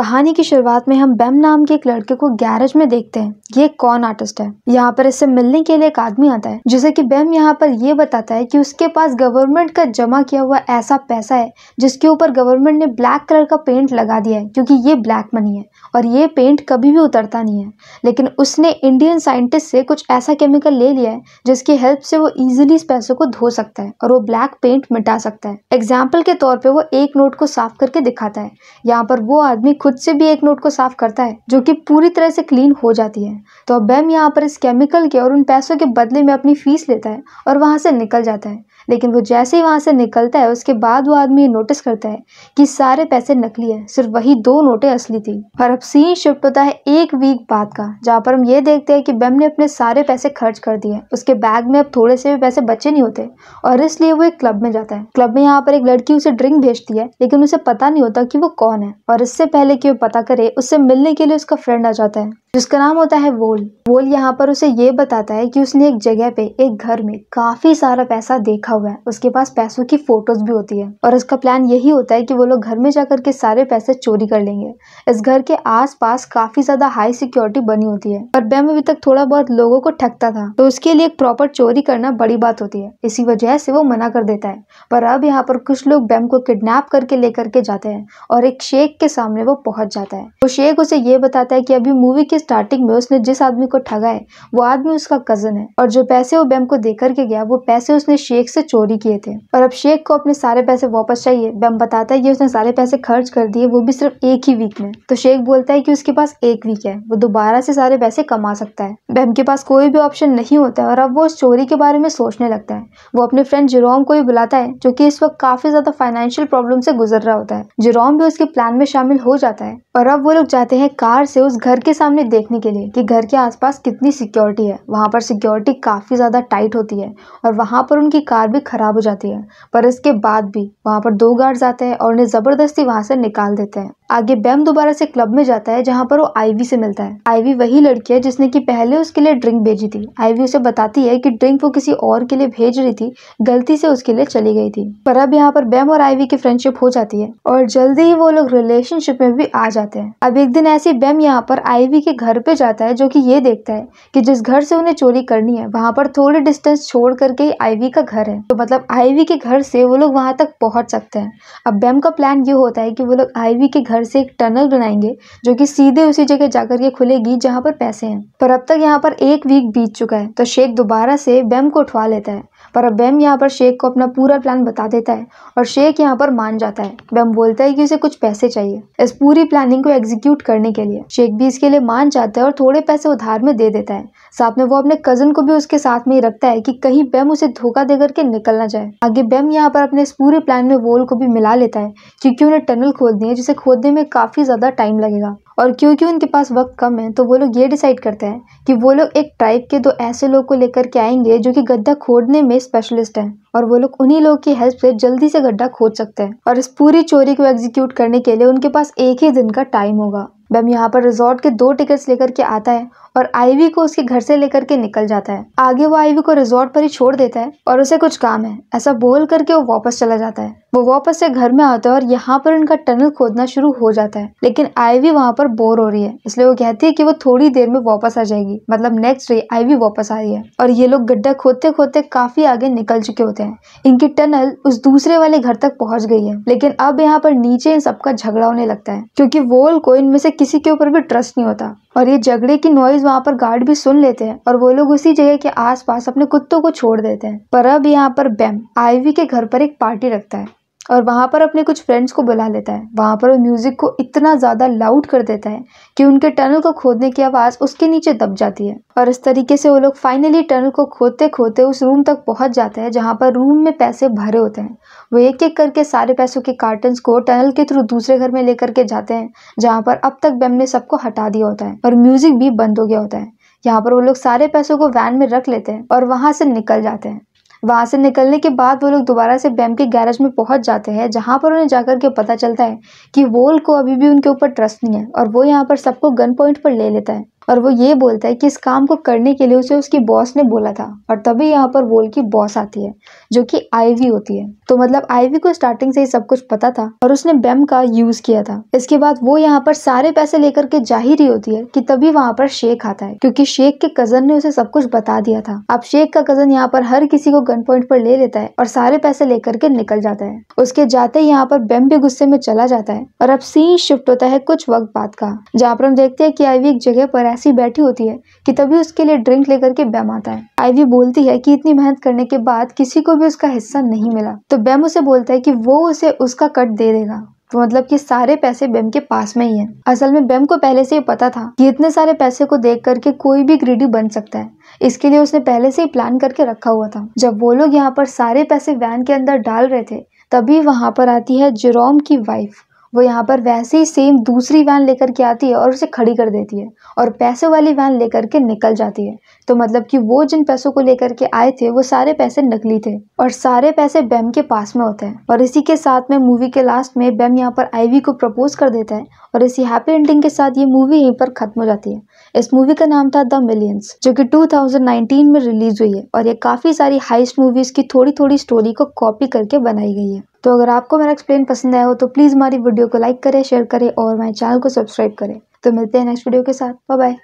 कहानी की शुरुआत में हम बेम नाम के एक लड़के को गैरेज में देखते हैं ये कौन आर्टिस्ट है यहाँ पर इससे मिलने के लिए एक आदमी आता है जिसे कि बेम यहाँ पर ये बताता है कि उसके पास गवर्नमेंट का जमा किया हुआ ऐसा पैसा है जिसके ऊपर गवर्नमेंट ने ब्लैक कलर का पेंट लगा दिया है क्योंकि ये ब्लैक मनी है और ये पेंट कभी भी उतरता नहीं है लेकिन उसने इंडियन साइंटिस्ट से कुछ ऐसा केमिकल ले लिया है जिसकी हेल्प से वो इजिली इस पैसे को धो सकता है और वो ब्लैक पेंट मिटा सकता है एग्जाम्पल के तौर पर वो एक नोट को साफ करके दिखाता है यहाँ पर वो आदमी खुद खुद से भी एक नोट को साफ करता है जो कि पूरी तरह से क्लीन हो जाती है तो अब बैम यहाँ पर इस केमिकल के और उन पैसों के बदले में अपनी फीस लेता है और वहाँ से निकल जाता है लेकिन वो जैसे ही वहाँ से निकलता है उसके बाद वो आदमी ये नोटिस करता है कि सारे पैसे नकली हैं सिर्फ वही दो नोटें असली थी और अब सीन शिफ्ट होता है एक वीक बाद का जहाँ पर हम ये देखते हैं कि बेम ने अपने सारे पैसे खर्च कर दिए उसके बैग में अब थोड़े से भी पैसे बचे नहीं होते और इसलिए वो एक क्लब में जाता है क्लब में यहाँ पर एक लड़की उसे ड्रिंक भेजती है लेकिन उसे पता नहीं होता कि वो कौन है और इससे पहले कि वो पता करे उससे मिलने के लिए उसका फ्रेंड आ जाता है जिसका नाम होता है वोल वोल यहाँ पर उसे ये बताता है कि उसने एक जगह पे एक घर में काफी सारा पैसा देखा हुआ है उसके पास पैसों की फोटोज भी होती है और उसका प्लान यही होता है कि वो लोग घर में जाकर के सारे पैसे चोरी कर लेंगे इस घर के आसपास काफी ज्यादा हाई सिक्योरिटी बनी होती है पर बैम अभी तक थोड़ा बहुत लोगों को ठगता था तो उसके लिए एक प्रॉपर चोरी करना बड़ी बात होती है इसी वजह से वो मना कर देता है पर अब यहाँ पर कुछ लोग बैम को किडनेप करके लेकर के जाते हैं और एक शेख के सामने वो पहुंच जाता है वो शेख उसे ये बताता है की अभी मूवी के स्टार्टिंग में उसने जिस आदमी को ठगा है वो आदमी उसका कजन है और जो पैसे वो बैम को देकर के गया वो पैसे उसने शेख से चोरी किए थे और अब शेख को अपने सारे पैसे वापस चाहिए बैम बताता है कि उसने सारे पैसे खर्च कर दिए वो भी सिर्फ एक ही वीक में तो शेख बोलता है कि उसके पास एक वीक है वो दोबारा से सारे पैसे कमा सकता है बैम के पास कोई भी ऑप्शन नहीं होता और अब वो उस चोरी के बारे में सोचने लगता है वो अपने फ्रेंड जिरोम को भी बुलाता है जो की इस वक्त काफी ज्यादा फाइनेंशियल प्रॉब्लम से गुजर रहा होता है जिरोम भी उसके प्लान में शामिल हो जाता है और अब वो लोग जाते हैं कार से उस घर के सामने देखने के लिए कि घर के आसपास कितनी सिक्योरिटी है वहाँ पर सिक्योरिटी काफ़ी ज़्यादा टाइट होती है और वहाँ पर उनकी कार भी ख़राब हो जाती है पर इसके बाद भी वहाँ पर दो गार्ड्स आते हैं और उन्हें ज़बरदस्ती वहाँ से निकाल देते हैं आगे बैम दोबारा से क्लब में जाता है जहाँ पर वो आईवी से मिलता है आईवी वही लड़की है जिसने कि पहले उसके लिए ड्रिंक भेजी थी आईवी उसे बताती है कि ड्रिंक वो किसी और के लिए भेज रही थी गलती से उसके लिए चली गई थी पर अब यहाँ पर बैम और आईवी की फ्रेंडशिप हो जाती है और जल्दी ही वो लोग रिलेशनशिप में भी आ जाते हैं अब एक दिन ऐसे बैम यहाँ पर आईवी के घर पे जाता है जो कि ये देखता है कि जिस घर से उन्हें चोरी करनी है वहाँ पर थोड़ी डिस्टेंस छोड़ करके आईवी का घर है तो मतलब आईवी के घर से वो लोग वहाँ तक पहुँच सकते हैं अब बैम का प्लान ये होता है कि वो लोग आईवी के घर से एक टनल बनाएंगे जो कि सीधे उसी जगह जाकर के खुलेगी जहाँ पर पैसे हैं पर अब तक यहाँ पर एक वीक बीत चुका है तो शेख दोबारा से बैम को उठवा लेता है पर अब बैम यहाँ पर शेख को अपना पूरा प्लान बता देता है और शेख यहाँ पर मान जाता है बैम बोलता है कि उसे कुछ पैसे चाहिए इस पूरी प्लानिंग को एग्जीक्यूट करने के लिए शेख भी इसके लिए मान जाता है और थोड़े पैसे उधार में दे देता है साथ में वो अपने कजन को भी उसके साथ में ही रखता है कि कहीं बैम उसे धोखा दे करके निकल ना जाए आगे बैम यहाँ पर अपने इस पूरे प्लान में वोल को भी मिला लेता है क्योंकि उन्हें टनल खोदनी है जिसे खोदने में काफी ज्यादा टाइम लगेगा और क्योंकि उनके पास वक्त कम है तो वो लोग ये डिसाइड करते हैं कि वो लोग एक ट्राइब के दो ऐसे लोग को लेकर के आएंगे जो कि गड्ढा खोदने में स्पेशलिस्ट हैं और वो लोग उन्हीं लोगों की हेल्प से जल्दी से गड्ढा खोद सकते हैं और इस पूरी चोरी को एग्जीक्यूट करने के लिए उनके पास एक ही दिन का टाइम होगा बम यहाँ पर रिजॉर्ट के दो टिकट्स लेकर के आता है और आईवी को उसके घर से लेकर के निकल जाता है आगे वो आईवी को रिजॉर्ट पर ही छोड़ देता है और उसे कुछ काम है ऐसा बोल करके वो वापस चला जाता है वो वापस से घर में आता है और यहाँ पर उनका टनल खोदना शुरू हो जाता है लेकिन आईवी वहाँ पर बोर हो रही है इसलिए वो कहती है की वो थोड़ी देर में वापस आ जाएगी मतलब नेक्स्ट डे आईवी वापस आ रही है और ये लोग गड्ढा खोदते खोदते काफी आगे निकल चुके होते हैं इनकी टनल उस दूसरे वाले घर तक पहुँच गई है लेकिन अब यहाँ पर नीचे इन सबका झगड़ा होने लगता है क्यूँकी वोल को इनमें से किसी के ऊपर भी ट्रस्ट नहीं होता और ये झगड़े की नॉइज वहाँ पर गार्ड भी सुन लेते हैं और वो लोग उसी जगह के आसपास अपने कुत्तों को छोड़ देते हैं पर अब यहाँ पर बैम आईवी के घर पर एक पार्टी रखता है और वहाँ पर अपने कुछ फ्रेंड्स को बुला लेता है वहाँ पर वो म्यूज़िक को इतना ज़्यादा लाउड कर देता है कि उनके टनल को खोदने की आवाज़ उसके नीचे दब जाती है और इस तरीके से वो लोग फाइनली टनल को खोदते खोदते उस रूम तक पहुँच जाते हैं जहाँ पर रूम में पैसे भरे होते हैं वो एक एक करके सारे पैसों के कार्टन्स को टनल के थ्रू दूसरे घर में लेकर के जाते हैं जहाँ पर अब तक बैम ने सबको हटा दिया होता है और म्यूज़िक भी बंद हो गया होता है यहाँ पर वो लोग सारे पैसों को वैन में रख लेते हैं और वहाँ से निकल जाते हैं वहाँ से निकलने के बाद वो लोग दोबारा से बैम के गैरेज में पहुँच जाते हैं जहाँ पर उन्हें जाकर के पता चलता है कि वोल को अभी भी उनके ऊपर ट्रस्ट नहीं है और वो यहाँ पर सबको गन पॉइंट पर ले लेता है और वो ये बोलता है कि इस काम को करने के लिए उसे उसकी बॉस ने बोला था और तभी यहाँ पर वोल की बॉस आती है जो कि आईवी होती है तो मतलब आईवी को स्टार्टिंग से ही सब कुछ पता था और उसने बेम का यूज किया था इसके बाद वो यहाँ पर सारे पैसे लेकर के जा ही रही होती है कि तभी वहाँ पर शेख आता है क्योंकि शेख के कजन ने उसे सब कुछ बता दिया था अब शेख का कजन यहाँ पर हर किसी को गन पॉइंट पर ले लेता है और सारे पैसे लेकर के निकल जाता है उसके जाते ही यहाँ पर बेम भी गुस्से में चला जाता है और अब सीन शिफ्ट होता है कुछ वक्त बाद का जहाँ पर हम देखते हैं कि आईवी एक जगह पर ऐसा प्यासी बैठी होती है कि तभी उसके लिए ड्रिंक लेकर के बैम आता है आईवी बोलती है कि इतनी मेहनत करने के बाद किसी को भी उसका हिस्सा नहीं मिला तो बैम उसे बोलता है कि वो उसे उसका कट दे देगा तो मतलब कि सारे पैसे बैम के पास में ही है असल में बैम को पहले से ही पता था कि इतने सारे पैसे को देख करके कोई भी ग्रीडी बन सकता है इसके लिए उसने पहले से ही प्लान करके रखा हुआ था जब वो लोग यहाँ पर सारे पैसे वैन के अंदर डाल रहे थे तभी वहाँ पर आती है जेरोम की वाइफ वो यहाँ पर वैसे ही सेम दूसरी वैन लेकर के आती है और उसे खड़ी कर देती है और पैसे वाली वैन लेकर के निकल जाती है तो मतलब कि वो जिन पैसों को लेकर के आए थे वो सारे पैसे नकली थे और सारे पैसे बैम के पास में होते हैं और इसी के साथ में मूवी के लास्ट में बैम यहाँ पर आईवी को प्रपोज कर देता है और इसी हैप्पी एंडिंग के साथ ये मूवी यहीं पर खत्म हो जाती है इस मूवी का नाम था द मिलियंस जो कि 2019 में रिलीज हुई है और ये काफी सारी हाइस्ट मूवीज की थोड़ी थोड़ी स्टोरी को कॉपी करके बनाई गई है तो अगर आपको मेरा एक्सप्लेन पसंद आया हो तो प्लीज़ हमारी वीडियो को लाइक करें शेयर करें और हमारे चैनल को सब्सक्राइब करें तो मिलते हैं नेक्स्ट वीडियो के साथ बाय